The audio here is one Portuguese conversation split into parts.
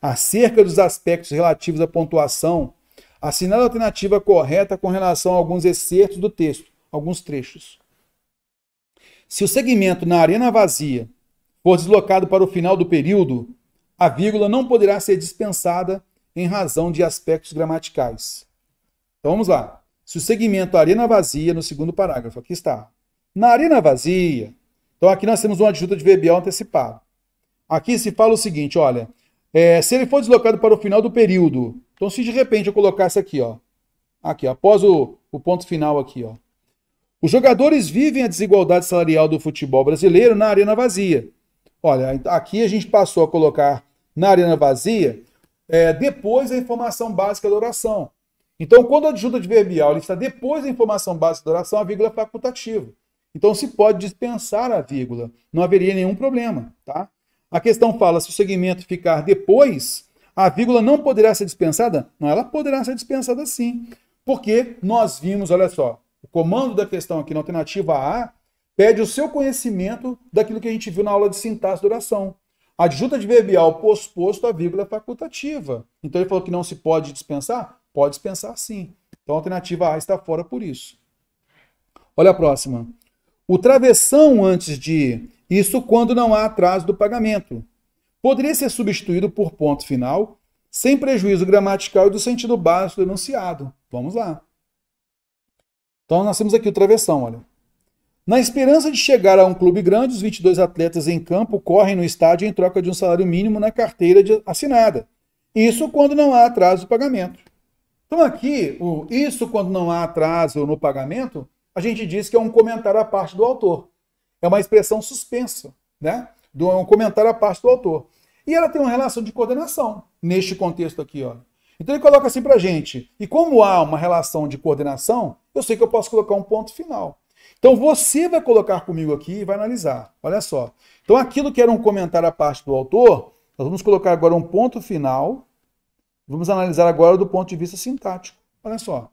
acerca dos aspectos relativos à pontuação, assinale a alternativa correta com relação a alguns excertos do texto, alguns trechos. Se o segmento na arena vazia for deslocado para o final do período, a vírgula não poderá ser dispensada em razão de aspectos gramaticais. Então vamos lá. Se o segmento arena vazia, no segundo parágrafo, aqui está. Na arena vazia, então aqui nós temos uma adjunta de verbial antecipado. Aqui se fala o seguinte, olha, é, se ele for deslocado para o final do período, então se de repente eu colocasse aqui, ó, aqui, após o, o ponto final aqui, ó, os jogadores vivem a desigualdade salarial do futebol brasileiro na arena vazia. Olha, aqui a gente passou a colocar na arena vazia é, depois a informação básica da oração. Então, quando a adjunta adverbial está depois da informação básica da oração, a vírgula é facultativa. Então, se pode dispensar a vírgula, não haveria nenhum problema, tá? A questão fala se o segmento ficar depois, a vírgula não poderá ser dispensada? Não, ela poderá ser dispensada sim. Porque nós vimos, olha só, o comando da questão aqui na alternativa A pede o seu conhecimento daquilo que a gente viu na aula de sintaxe de oração. de verbial posposto à vírgula facultativa. Então ele falou que não se pode dispensar? Pode dispensar sim. Então a alternativa A está fora por isso. Olha a próxima. O travessão antes de isso quando não há atraso do pagamento. Poderia ser substituído por ponto final, sem prejuízo gramatical e do sentido básico do enunciado. Vamos lá. Então nós temos aqui o travessão, olha. Na esperança de chegar a um clube grande, os 22 atletas em campo correm no estádio em troca de um salário mínimo na carteira assinada. Isso quando não há atraso do pagamento. Então aqui, o isso quando não há atraso no pagamento, a gente diz que é um comentário à parte do autor. É uma expressão suspensa, né? Do, é um comentário à parte do autor. E ela tem uma relação de coordenação neste contexto aqui, ó. Então ele coloca assim pra gente, e como há uma relação de coordenação, eu sei que eu posso colocar um ponto final. Então você vai colocar comigo aqui e vai analisar. Olha só. Então aquilo que era um comentário à parte do autor, nós vamos colocar agora um ponto final. Vamos analisar agora do ponto de vista sintático. Olha só.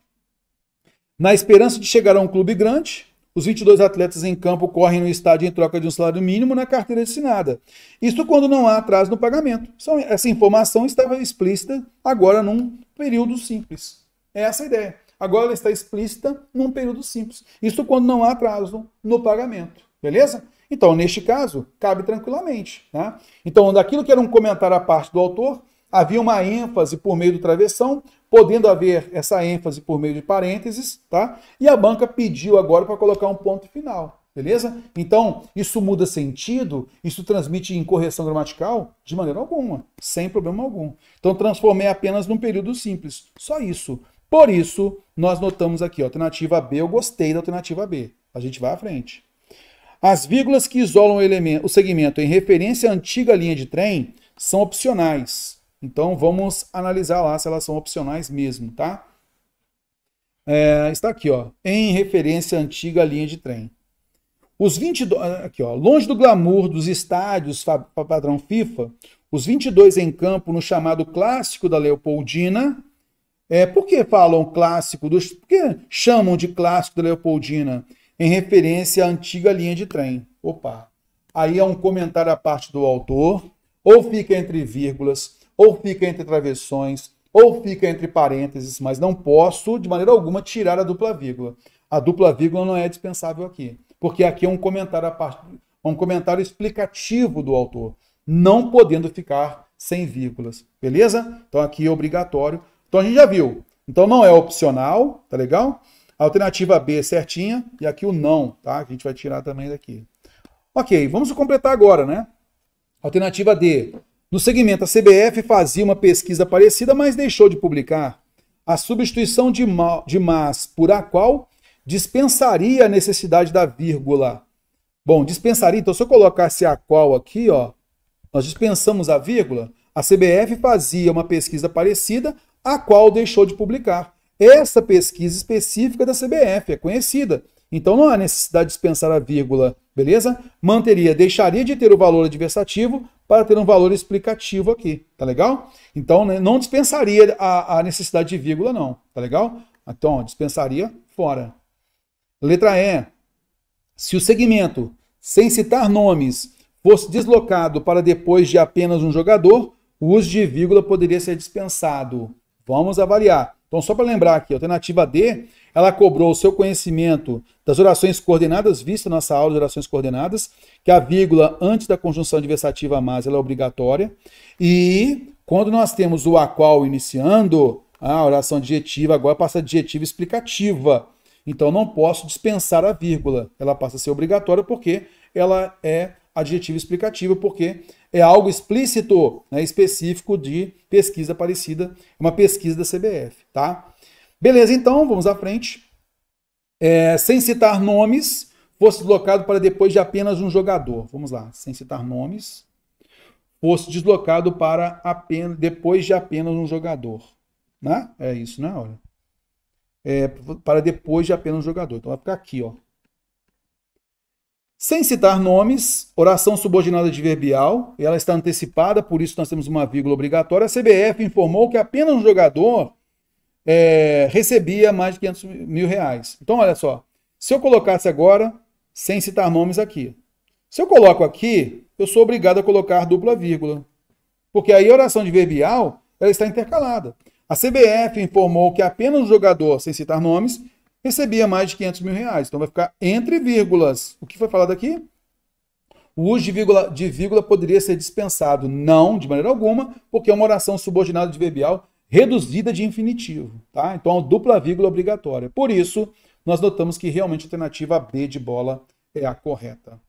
Na esperança de chegar a um clube grande, os 22 atletas em campo correm no estádio em troca de um salário mínimo na carteira assinada. Isso quando não há atraso no pagamento. Essa informação estava explícita agora num período simples. É essa a ideia. Agora ela está explícita num período simples. Isso quando não há atraso no pagamento. Beleza? Então, neste caso, cabe tranquilamente. né? Então, daquilo que era um comentário à parte do autor, havia uma ênfase por meio do travessão, podendo haver essa ênfase por meio de parênteses, tá? E a banca pediu agora para colocar um ponto final, beleza? Então, isso muda sentido, isso transmite incorreção gramatical de maneira alguma, sem problema algum. Então, transformei apenas num período simples, só isso. Por isso, nós notamos aqui, alternativa B, eu gostei da alternativa B. A gente vai à frente. As vírgulas que isolam o, elemento, o segmento em referência à antiga linha de trem são opcionais então vamos analisar lá se elas são opcionais mesmo, tá? É, está aqui, ó, em referência à antiga linha de trem. Os 22, ah, aqui, ó, longe do glamour dos estádios padrão FIFA, os 22 em campo no chamado clássico da Leopoldina. É, por que falam clássico? Dos, por que chamam de clássico da Leopoldina? Em referência à antiga linha de trem. Opa! Aí é um comentário à parte do autor, ou fica entre vírgulas, ou fica entre travessões, ou fica entre parênteses, mas não posso, de maneira alguma, tirar a dupla vírgula. A dupla vírgula não é dispensável aqui, porque aqui é um comentário, part... um comentário explicativo do autor, não podendo ficar sem vírgulas, beleza? Então aqui é obrigatório. Então a gente já viu. Então não é opcional, tá legal? Alternativa B é certinha e aqui o não, tá? Que a gente vai tirar também daqui. Ok, vamos completar agora, né? Alternativa D. No segmento, a CBF fazia uma pesquisa parecida, mas deixou de publicar. A substituição de, ma de mas por a qual dispensaria a necessidade da vírgula. Bom, dispensaria, então se eu colocasse a qual aqui, ó, nós dispensamos a vírgula, a CBF fazia uma pesquisa parecida, a qual deixou de publicar. Essa pesquisa específica da CBF é conhecida. Então não há necessidade de dispensar a vírgula, beleza? Manteria, deixaria de ter o valor adversativo para ter um valor explicativo aqui, tá legal? Então, né, não dispensaria a, a, necessidade de vírgula, não, tá legal? Então, ó, dispensaria fora. Letra E. Se o segmento, sem citar nomes, fosse deslocado para depois de apenas um jogador, o uso de vírgula poderia ser dispensado. Vamos avaliar. Então, só para lembrar aqui, a alternativa D, ela cobrou o seu conhecimento das orações coordenadas, vista nossa aula de orações coordenadas, que a vírgula antes da conjunção adversativa mais ela é obrigatória. E quando nós temos o a qual iniciando, a oração adjetiva agora passa a adjetiva explicativa. Então, não posso dispensar a vírgula. Ela passa a ser obrigatória porque ela é adjetiva explicativa, porque é algo explícito, né, específico de pesquisa parecida, é uma pesquisa da CBF, tá? Beleza, então, vamos à frente. É, sem citar nomes, fosse deslocado para depois de apenas um jogador. Vamos lá, sem citar nomes, fosse deslocado para apenas, depois de apenas um jogador. Né? É isso, né? Olha. É, para depois de apenas um jogador. Então vai ficar aqui, ó. Sem citar nomes, oração subordinada adverbial, ela está antecipada, por isso nós temos uma vírgula obrigatória. A CBF informou que apenas um jogador é, recebia mais de 500 mil reais. Então, olha só, se eu colocasse agora, sem citar nomes aqui, se eu coloco aqui, eu sou obrigado a colocar dupla vírgula, porque aí a oração adverbial ela está intercalada. A CBF informou que apenas um jogador, sem citar nomes, recebia mais de 500 mil reais. Então vai ficar entre vírgulas. O que foi falado aqui? O uso de vírgula, de vírgula poderia ser dispensado. Não, de maneira alguma, porque é uma oração subordinada adverbial reduzida de infinitivo. Tá? Então, a dupla vírgula obrigatória. Por isso, nós notamos que realmente a alternativa B de bola é a correta.